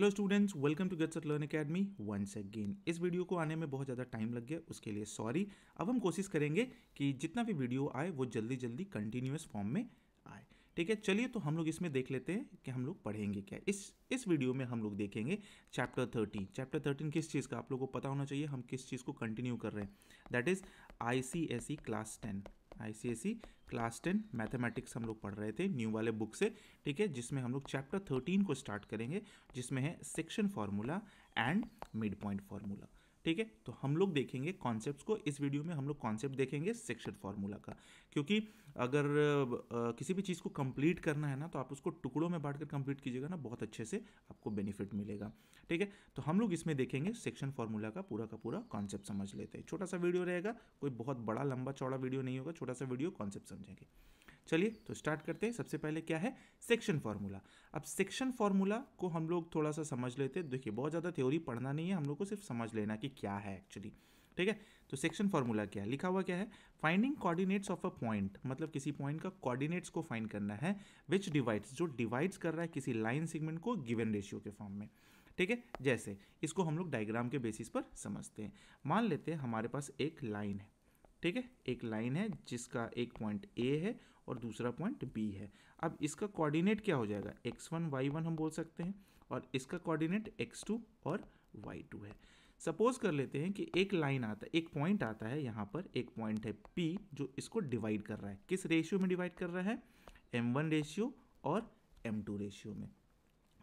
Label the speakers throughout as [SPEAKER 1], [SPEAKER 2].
[SPEAKER 1] hello students welcome to gates learn academy once again इस video को आने में बहुत ज़्यादा टाइम लग गया उसके लिए सॉरी अब हम कोशिश करेंगे कि जितना भी वीडियो आए वो जल्दी जल्दी कंटिन्यूस फॉर्म में आए ठीक है चलिए तो हम लोग इसमें देख लेते हैं कि हम लोग पढ़ेंगे क्या इस इस वीडियो में हम लोग देखेंगे चैप्टर थर्टीन चैप्टर थर्टीन किस चीज़ का आप लोग को पता होना चाहिए हम किस चीज़ को कंटिन्यू कर रहे हैं that is I class ten ICSE class ten mathematics हम लोग पढ़ रहे थे न्यू वाले बुक से ठीक है जिसमें हम लोग चैप्टर थर्टीन को स्टार्ट करेंगे जिसमें है section formula and mid point formula ठीक है तो हम लोग देखेंगे कॉन्सेप्ट को इस वीडियो में हम लोग कॉन्सेप्ट देखेंगे सेक्शन फार्मूला का क्योंकि अगर किसी भी चीज़ को कंप्लीट करना है ना तो आप उसको टुकड़ों में बांट कर कंप्लीट कीजिएगा ना बहुत अच्छे से आपको बेनिफिट मिलेगा ठीक है तो हम लोग इसमें देखेंगे सेक्शन फार्मूला का पूरा का पूरा कॉन्सेप्ट समझ लेते हैं छोटा सा वीडियो रहेगा कोई बहुत बड़ा लंबा चौड़ा वीडियो नहीं होगा छोटा सा वीडियो कॉन्सेप्ट समझेंगे चलिए तो स्टार्ट करते हैं सबसे पहले क्या है सेक्शन फार्मूला अब सेक्शन फार्मूला को हम लोग थोड़ा सा समझ लेते हैं देखिए बहुत ज़्यादा थ्योरी पढ़ना नहीं है हम लोग को सिर्फ समझ लेना कि क्या है एक्चुअली ठीक है तो सेक्शन फार्मूला क्या है लिखा हुआ क्या है finding coordinates of a point मतलब किसी पॉइंट का कोऑर्डिनेट्स को फाइंड करना है विच डिवाइड्स जो डिवाइड्स कर रहा है किसी लाइन सेगमेंट को गिवन रेशियो के फॉर्म में ठीक है जैसे इसको हम लोग डायग्राम के बेसिस पर समझते हैं मान लेते हैं हमारे पास एक लाइन है ठीक है एक लाइन है जिसका एक पॉइंट ए है और दूसरा पॉइंट बी है अब इसका कोऑर्डिनेट क्या हो जाएगा एक्स वन वाई वन हम बोल सकते हैं और इसका कोऑर्डिनेट एक्स टू और वाई टू है सपोज कर लेते हैं कि एक लाइन आता है एक पॉइंट आता है यहाँ पर एक पॉइंट है पी जो इसको डिवाइड कर रहा है किस रेशियो में डिवाइड कर रहा है एम वन रेशियो और एम टू रेशियो में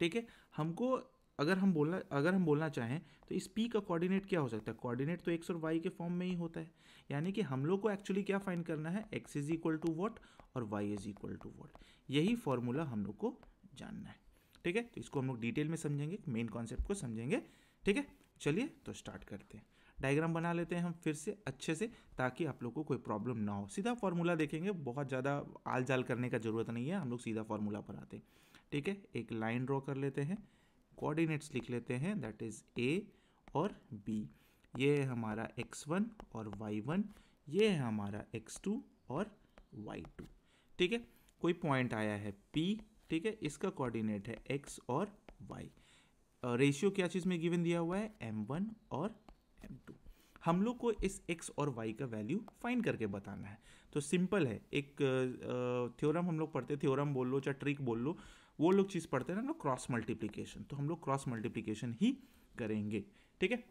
[SPEAKER 1] ठीक है हमको अगर हम बोलना अगर हम बोलना चाहें तो इस पी का कोऑर्डिनेट क्या हो सकता है कोऑर्डिनेट तो एक्स और वाई के फॉर्म में ही होता है यानी कि हम लोग को एक्चुअली क्या फाइंड करना है x is equal to what और y is equal to what यही फॉर्मूला हम लोग को जानना है ठीक है तो इसको हम लोग डिटेल में समझेंगे मेन कॉन्सेप्ट को समझेंगे ठीक है चलिए तो स्टार्ट करते हैं डायग्राम बना लेते हैं हम फिर से अच्छे से ताकि आप लोग को कोई प्रॉब्लम ना हो सीधा फार्मूला देखेंगे बहुत ज़्यादा आल जाल करने का ज़रूरत नहीं है हम लोग सीधा फार्मूला पर आते हैं ठीक है एक लाइन ड्रॉ कर लेते हैं कोऑर्डिनेट्स लिख लेते हैं दैट इज़ ए और बी ये है हमारा एक्स वन और वाई वन ये है हमारा एक्स टू और वाई टू ठीक है कोई पॉइंट आया है पी ठीक है इसका कोऑर्डिनेट है एक्स और वाई रेशियो uh, क्या चीज़ में गिवन दिया हुआ है एम वन और एम टू हम लोग को इस एक्स और वाई का वैल्यू फाइंड करके बताना है तो सिंपल है एक थ्योरम हम लोग पढ़ते थ्योरम बोल लो चाहे ट्रिक बोल लो वो लोग चीज़ पढ़ते हैं ना क्रॉस मल्टीप्लीकेशन तो हम लोग क्रॉस मल्टीप्लीकेशन ही करेंगे ठीक है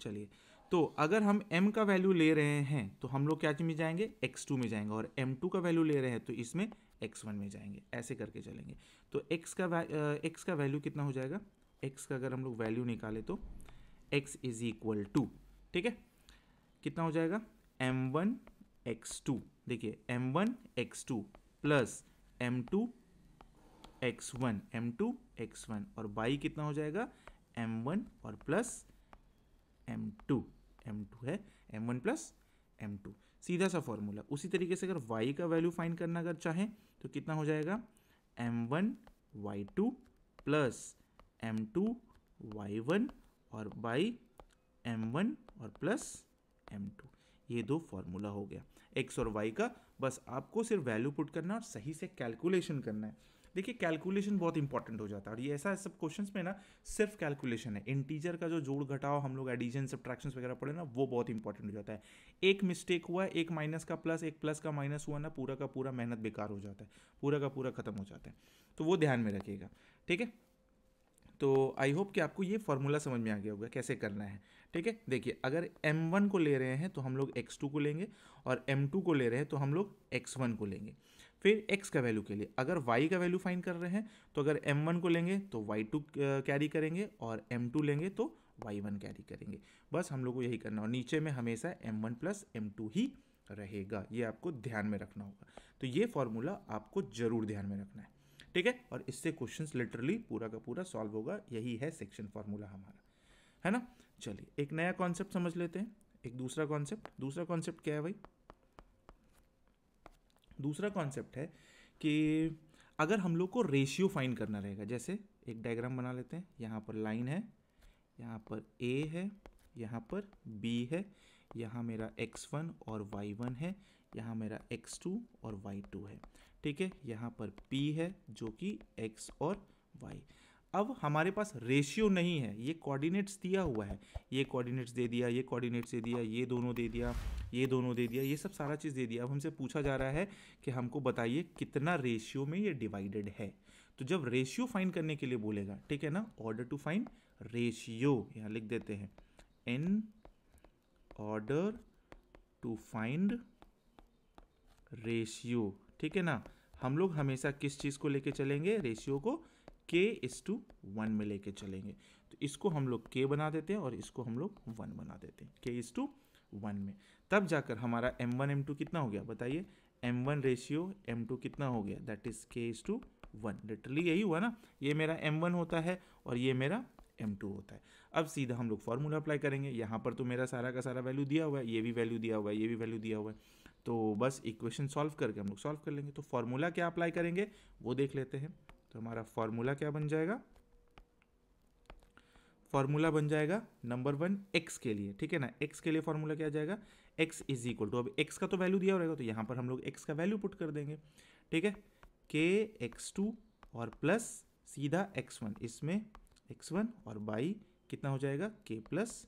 [SPEAKER 1] चलिए तो अगर हम m का वैल्यू ले रहे हैं तो हम लोग क्या में जाएंगे x2 में जाएंगे और m2 का वैल्यू ले रहे हैं तो इसमें x1 में जाएंगे ऐसे करके चलेंगे तो x का x का वैल्यू कितना हो जाएगा x का अगर हम लोग वैल्यू निकाले तो x इज इक्वल टू ठीक है कितना हो जाएगा m1 x2 देखिए m1 x2 plus m2 x one m two x one और बाई कितना हो जाएगा एम वन और plus m two m two है m one plus m two सीधा सा फॉर्मूला उसी तरीके से अगर वाई का वैल्यू फाइंड करना अगर चाहें तो कितना हो जाएगा m one y two plus m two y one और बाई एम वन और प्लस एम टू ये दो फॉर्मूला हो गया एक्स और वाई का बस आपको सिर्फ वैल्यू पुट करना और सही से कैलकुलेशन करना है देखिए कैलकुलेशन बहुत इंपॉर्टेंट हो जाता है और ये ऐसा सब क्वेश्चन में ना सिर्फ कैलकुलेशन है इंटीजर का जो जोड़ घटाओ हम लोग एडिशन सब्ट्रैक्शन वगैरह पढ़े ना वो बहुत इंपॉर्टेंट हो जाता है एक मिस्टेक हुआ एक माइनस का प्लस एक प्लस का माइनस हुआ ना पूरा का पूरा मेहनत बेकार हो जाता है पूरा का पूरा खत्म हो जाता है तो वो ध्यान में रखिएगा ठीक है तो आई होप कि आपको ये फॉर्मूला समझ में आ गया होगा कैसे करना है ठीक है देखिए अगर m1 को ले रहे हैं तो हम लोग x2 को लेंगे और m2 को ले रहे हैं तो हम लोग x1 को लेंगे फिर x का वैल्यू के लिए अगर y का वैल्यू फाइन कर रहे हैं तो अगर m1 को लेंगे तो y2 कैरी करेंगे और m2 लेंगे तो y1 कैरी करेंगे बस हम लोग को यही करना और नीचे में हमेशा m1 वन प्लस एम ही रहेगा ये आपको ध्यान में रखना होगा तो ये फॉर्मूला आपको ज़रूर ध्यान में रखना है ठीक है और इससे क्वेश्चन लिटरली पूरा का पूरा सॉल्व होगा यही है सेक्शन फार्मूला हमारा है ना चलिए एक नया कॉन्सेप्ट समझ लेते हैं एक दूसरा कॉन्सेप्ट दूसरा कॉन्सेप्ट क्या है भाई दूसरा कॉन्सेप्ट है कि अगर हम लोग को रेशियो फाइंड करना रहेगा जैसे एक डायग्राम बना लेते हैं यहाँ पर लाइन है यहाँ पर ए है यहाँ पर बी है यहाँ मेरा एक्स वन और वाई वन है यहाँ मेरा एक्स टू और वाई टू है ठीक है यहाँ पर पी है जो कि एक्स और वाई अब हमारे पास रेशियो नहीं है ये कोऑर्डिनेट्स दिया हुआ है ये कोऑर्डिनेट्स दे दिया ये कोऑर्डिनेट्स दे दिया ये दोनों दे दिया ये दोनों दे दिया ये सब सारा चीज़ दे दिया अब हमसे पूछा जा रहा है कि हमको बताइए कितना रेशियो में ये डिवाइडेड है तो जब रेशियो फाइन करने के लिए बोलेगा ठीक है ना ऑर्डर टू फाइन रेशियो यहाँ लिख देते हैं in order to find ratio ठीक है ना हम लोग हमेशा किस चीज़ को लेके चलेंगे रेशियो को k इस टू वन में लेके चलेंगे तो इसको हम लोग k बना देते हैं और इसको हम लोग वन बना देते हैं k इस टू वन में तब जाकर हमारा m1 m2 कितना हो गया बताइए m1 वन रेशियो एम कितना हो गया that is k is to one literally यही हुआ ना ये मेरा m1 होता है और ये मेरा m2 होता है अब सीधा हम लोग फॉर्मूला अप्लाई करेंगे यहाँ पर तो मेरा सारा का सारा वैल्यू दिया हुआ है ये भी वैल्यू दिया हुआ है ये भी वैल्यू दिया हुआ है तो बस इक्वेशन सॉल्व करके हम लोग सॉल्व कर लेंगे तो फॉर्मूला क्या अप्लाई करेंगे वो देख लेते हैं तो हमारा फॉर्मूला क्या बन जाएगा फॉर्मूला बन जाएगा नंबर वन एक्स के लिए ठीक है ना एक्स के लिए फॉर्मूला क्या जाएगा एक्स इज इक्वल टू अब एक्स का तो वैल्यू दिया रहेगा तो यहाँ पर हम लोग एक्स का वैल्यू पुट कर देंगे ठीक है के एक्स टू और प्लस सीधा एक्स वन इसमें एक्स वन और बाई कितना हो जाएगा के प्लस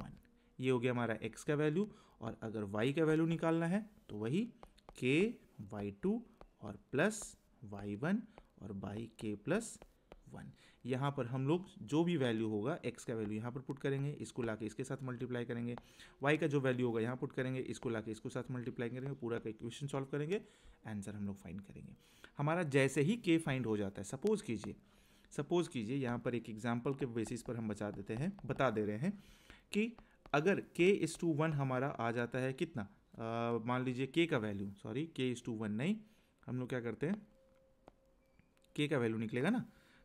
[SPEAKER 1] वन ये हो गया हमारा एक्स का वैल्यू और अगर वाई का वैल्यू निकालना है तो वही के वाई टू और प्लस वाई वन और बाई के प्लस वन यहाँ पर हम लोग जो भी वैल्यू होगा एक्स का वैल्यू यहाँ पर पुट करेंगे इसको लाके इसके साथ मल्टीप्लाई करेंगे वाई का जो वैल्यू होगा यहाँ पुट करेंगे इसको लाके इसको साथ मल्टीप्लाई करेंगे पूरा का इक्वेशन सॉल्व करेंगे आंसर हम लोग फाइंड करेंगे हमारा जैसे ही के फाइंड हो जाता है सपोज़ कीजिए सपोज़ कीजिए यहाँ पर एक एग्जाम्पल के बेसिस पर हम बचा देते हैं बता दे रहे हैं कि अगर के इस टू वन हमारा आ जाता है कितना मान लीजिए के का वैल्यू सॉरी के इस टू वन नहीं हम लोग क्या करते हैं के का वैल्यू निकलेगा ना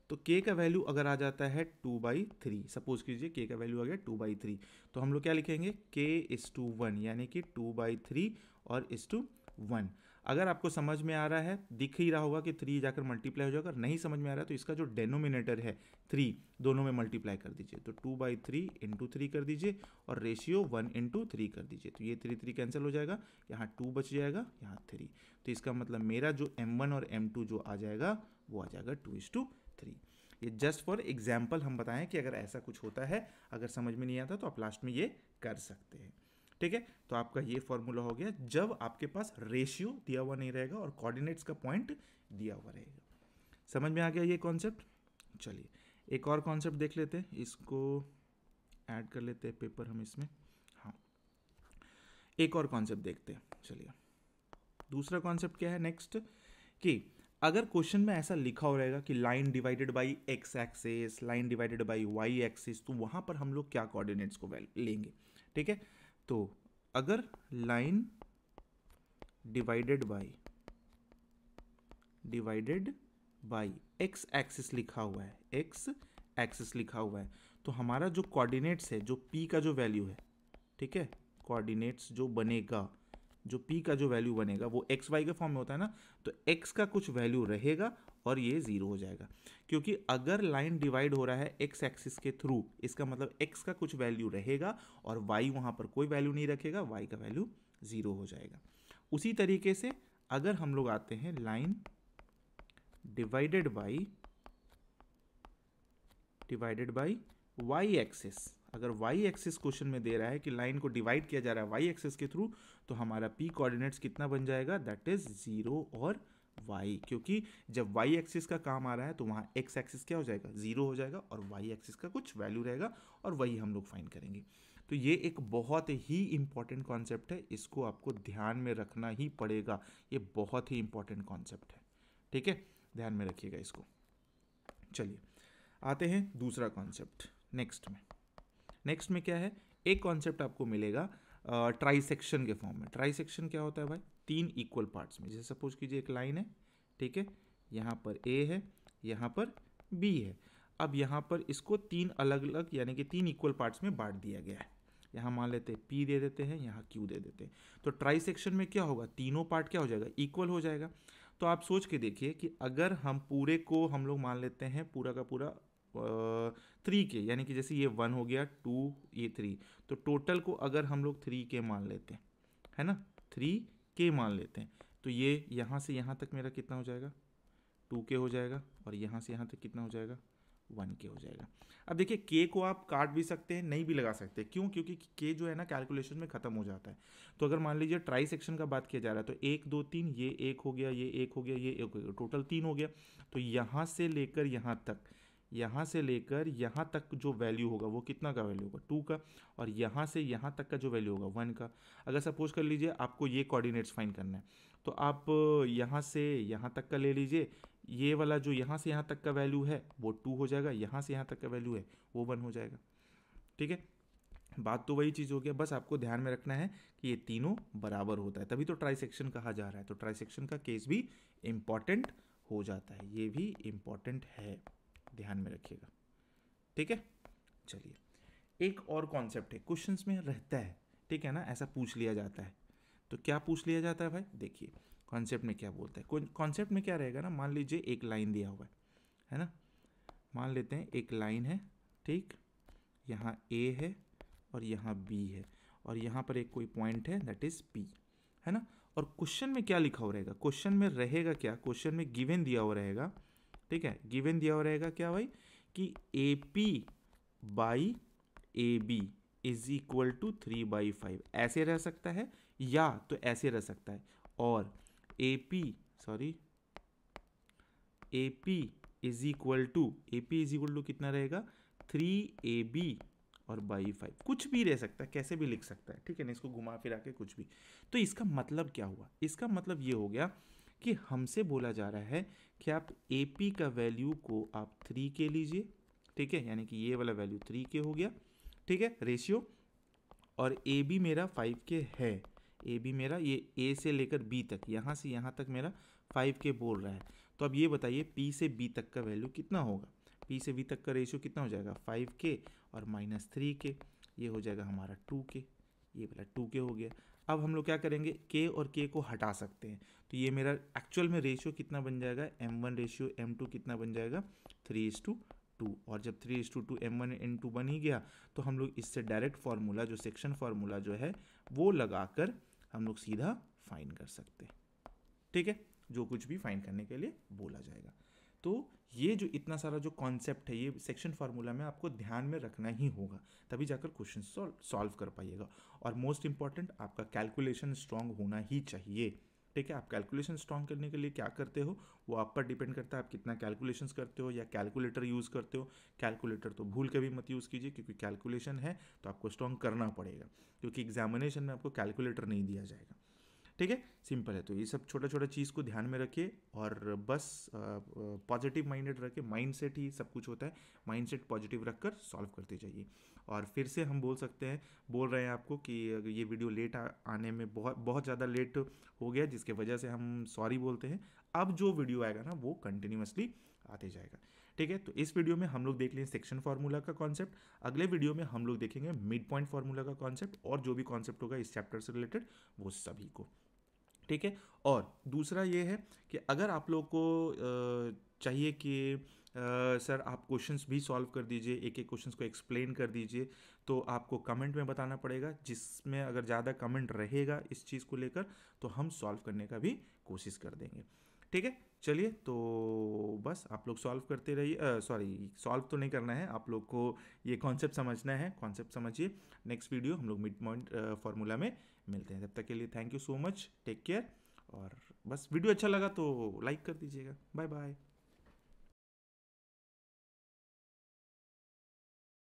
[SPEAKER 1] तो के का वैल्यू अगर आ जाता है टू बाई थ्री सपोज कीजिए के का वैल्यू आ गया टू बाई थ्री तो हम लोग क्या लिखेंगे के इस टू वन यानी कि टू बाई थ्री और इस टू वन अगर आपको समझ में आ रहा है दिख ही रहा होगा कि थ्री जाकर मल्टीप्लाई हो जाएगा नहीं समझ में आ रहा है तो इसका जो डेनोमिनेटर है थ्री दोनों में मल्टीप्लाई कर दीजिए तो two by three into three कर दीजिए और रेशियो वन इंटू थ्री कर दीजिए तो ये थ्री थ्री कैंसिल हो जाएगा यहाँ टू बच जाएगा यहाँ थ्री तो इसका मतलब मेरा जो एम वन और एम टू जो आ जाएगा वो आ जाएगा टू इज टू थ्री ये जस्ट फॉर एग्जाम्पल हम बताएं कि अगर ऐसा कुछ होता है अगर समझ में नहीं आता तो आप लास्ट में ये कर सकते हैं ठीक है तो आपका ये फॉर्मूला हो गया जब आपके पास रेशियो दिया हुआ नहीं रहेगा और कॉर्डिनेट्स का पॉइंट दिया हुआ रहेगा समझ में आ गया ये कॉन्सेप्ट चलिए एक और कॉन्सेप्ट देख लेते हैं इसको ऐड कर लेते हैं पेपर हम इसमें हाँ एक और कॉन्सेप्ट देखते हैं चलिए दूसरा कॉन्सेप्ट क्या है नेक्स्ट कि अगर क्वेश्चन में ऐसा लिखा हो रहेगा कि line divided by x axis line divided by y axis तो वहां पर हम लोग क्या कोऑर्डिनेट्स को लेंगे ठीक है तो अगर line divided by divided by x axis लिखा हुआ है एक्स एक्सिस लिखा हुआ है तो हमारा जो कोऑर्डिनेट्स है जो पी का जो वैल्यू है ठीक है कोऑर्डिनेट्स जो बनेगा जो पी का जो वैल्यू बनेगा वो एक्स वाई के फॉर्म में होता है ना तो एक्स का कुछ वैल्यू रहेगा और ये ज़ीरो हो जाएगा क्योंकि अगर लाइन डिवाइड हो रहा है एक्स एक्सिस के थ्रू इसका मतलब एक्स का कुछ वैल्यू रहेगा और वाई वहाँ पर कोई वैल्यू नहीं रखेगा वाई का वैल्यू ज़ीरो हो जाएगा उसी तरीके से अगर हम लोग आते हैं line divided by divided by y axis अगर वाई एक्सिस क्वेश्चन में दे रहा है कि लाइन को डिवाइड किया जा रहा है वाई एक्सिस के थ्रू तो हमारा पी कोऑर्डिनेट्स कितना बन जाएगा दैट इज ज़ीरो और वाई क्योंकि जब वाई एक्सिस का काम आ रहा है तो वहाँ एक्स एक्सिस क्या हो जाएगा ज़ीरो हो जाएगा और वाई एक्सिस का कुछ वैल्यू रहेगा और वही हम लोग फाइंड करेंगे तो ये एक बहुत ही इम्पॉर्टेंट कॉन्सेप्ट है इसको आपको ध्यान में रखना ही पड़ेगा ये बहुत ही इम्पॉर्टेंट कॉन्सेप्ट है ठीक है ध्यान में रखिएगा इसको चलिए आते हैं दूसरा कॉन्सेप्ट नेक्स्ट में नेक्स्ट में क्या है एक कॉन्सेप्ट आपको मिलेगा ट्राई सेक्शन के फॉर्म में ट्राई सेक्शन क्या होता है भाई तीन इक्वल पार्ट्स में जैसे सपोज कीजिए एक लाइन है ठीक है यहाँ पर ए है यहाँ पर बी है अब यहाँ पर इसको तीन अलग अलग यानी कि तीन इक्वल पार्ट्स में बांट दिया गया है यहाँ मान लेते हैं पी दे देते हैं यहाँ क्यू दे देते हैं तो ट्राई सेक्शन में क्या होगा तीनों पार्ट क्या हो जाएगा इक्वल हो जाएगा तो आप सोच के देखिए कि अगर हम पूरे को हम लोग मान लेते हैं पूरा का पूरा थ्री के यानी कि जैसे ये वन हो गया टू ये थ्री तो टोटल को अगर हम लोग थ्री के मान लेते हैं है ना थ्री के मान लेते हैं तो ये यहाँ से यहाँ तक मेरा कितना हो जाएगा टू के हो जाएगा और यहाँ से यहाँ तक कितना हो जाएगा वन के हो जाएगा अब देखिए के को आप काट भी सकते हैं नहीं भी लगा सकते क्यों क्योंकि के जो है ना कैलकुलेशन में ख़त्म हो जाता है तो अगर मान लीजिए ट्राई सेक्शन का बात किया जा रहा है तो एक दो तीन ये एक हो गया ये एक हो गया ये एक हो गया टोटल तीन हो गया तो यहाँ से लेकर यहाँ तक यहाँ से लेकर यहाँ तक जो वैल्यू होगा वो कितना का वैल्यू होगा टू का और यहाँ से यहाँ तक का जो वैल्यू होगा वन का अगर सपोज कर लीजिए आपको ये कोऑर्डिनेट्स फाइन करना है तो आप यहाँ से यहाँ तक का ले लीजिए ये वाला जो यहाँ से यहाँ तक का वैल्यू है वो टू हो जाएगा यहाँ से यहाँ तक का वैल्यू है वो वन हो जाएगा ठीक है बात तो वही चीज़ हो गया बस आपको ध्यान में रखना है कि ये तीनों बराबर होता है तभी तो ट्राई सेक्शन कहा जा रहा है तो ट्राई सेक्शन का केस भी इम्पॉर्टेंट हो जाता है ये भी इम्पॉर्टेंट है ध्यान में रखिएगा ठीक है चलिए एक और कॉन्सेप्ट है क्वेश्चंस में रहता है ठीक है ना ऐसा पूछ लिया जाता है तो क्या पूछ लिया जाता है भाई देखिए कॉन्सेप्ट में क्या बोलता है कॉन्सेप्ट में क्या रहेगा ना मान लीजिए एक लाइन दिया हुआ है है ना मान लेते हैं एक लाइन है ठीक यहाँ ए है और यहाँ बी है और यहाँ पर एक कोई पॉइंट है दैट इज़ पी है ना और क्वेश्चन में क्या लिखा हो रहेगा क्वेश्चन में रहेगा क्या क्वेश्चन में गिवन दिया हो रहेगा ठीक है गिवन दिया हुआ रहेगा क्या भाई कि A P by A B is equal to three by five ऐसे रह सकता है या तो ऐसे रह सकता है और A P sorry A P is equal to A P is equal to कितना रहेगा थ्री ए बी और बाई फाइव कुछ भी रह सकता है कैसे भी लिख सकता है ठीक है ना इसको घुमा फिरा के कुछ भी तो इसका मतलब क्या हुआ इसका मतलब ये हो गया कि हमसे बोला जा रहा है कि आप ए पी का वैल्यू को आप थ्री के लीजिए ठीक है यानी कि ये वाला वैल्यू थ्री के हो गया ठीक है रेशियो और ए बी मेरा फाइव के है ए बी मेरा ये ए से लेकर बी तक यहाँ से यहाँ तक मेरा फाइव के बोल रहा है तो अब ये बताइए पी से बी तक का वैल्यू कितना होगा पी से बी तक का रेशियो कितना हो जाएगा फाइव के और माइनस थ्री के ये हो जाएगा हमारा टू के ये वाला टू के हो गया अब हम लोग क्या करेंगे के और के को हटा सकते हैं तो ये मेरा एक्चुअल में रेशियो कितना बन जाएगा m one ratio m two कितना बन जाएगा three is to two two जब three is to two two m one and बन ही गया तो हम लोग इससे डायरेक्ट फार्मूला जो सेक्शन फार्मूला जो है वो लगाकर हम लोग सीधा फाइन कर सकते हैं ठीक है जो कुछ भी फाइन करने के लिए बोला जाएगा तो ये जो इतना सारा जो कॉन्सेप्ट है ये सेक्शन फार्मूला में आपको ध्यान में रखना ही होगा तभी जाकर क्वेश्चन सॉल्व कर पाइएगा और मोस्ट इंपॉर्टेंट आपका कैलकुलेशन स्ट्रांग होना ही चाहिए ठीक है आप कैलकुलेशन स्ट्रॉन्ग करने के लिए क्या करते हो वो आप पर डिपेंड करता है आप कितना कैलकुलेशंस करते हो या कैलकुलेटर यूज़ करते हो कैलकुलेटर तो भूल के भी मत यूज़ कीजिए क्योंकि कैलकुलेशन है तो आपको स्ट्रॉन्ग करना पड़ेगा क्योंकि एग्जामिनेशन में आपको कैलकुलेटर नहीं दिया जाएगा ठीक है सिंपल है तो ये सब छोटा छोटा चीज़ को ध्यान में रखिए और बस पॉजिटिव माइंडेड रखिए माइंडसेट ही सब कुछ होता है माइंडसेट पॉजिटिव रखकर सॉल्व करते जाइए और फिर से हम बोल सकते हैं बोल रहे हैं आपको कि ये वीडियो लेट आ, आने में बहुत बहुत ज़्यादा लेट हो गया जिसके वजह से हम सॉरी बोलते हैं अब जो वीडियो आएगा ना वो कंटिन्यूसली आते जाएगा ठीक है तो इस वीडियो में हम लोग देख लें सेक्शन फार्मूला का कॉन्सेप्ट अगले वीडियो में हम लोग देखेंगे मिड पॉइंट फार्मूला का कॉन्सेप्ट और जो भी कॉन्सेप्ट होगा इस चैप्टर से रिलेटेड वो सभी को ठीक है और दूसरा ये है कि अगर आप लोग को चाहिए कि सर आप क्वेश्चंस भी सॉल्व कर दीजिए एक एक क्वेश्चंस को एक्सप्लेन कर दीजिए तो आपको कमेंट में बताना पड़ेगा जिसमें अगर ज़्यादा कमेंट रहेगा इस चीज़ को लेकर तो हम सॉल्व करने का भी कोशिश कर देंगे ठीक है चलिए तो बस आप लोग सॉल्व करते रहिए सॉरी सॉल्व तो नहीं करना है आप लोग को ये कॉन्सेप्ट समझना है कॉन्सेप्ट समझिए नेक्स्ट वीडियो हम लोग मिड पॉइंट फार्मूला में मिलते हैं तब तक के लिए thank you so much take care और बस वीडियो अच्छा लगा तो लाइक कर दीजिएगा बाय बाय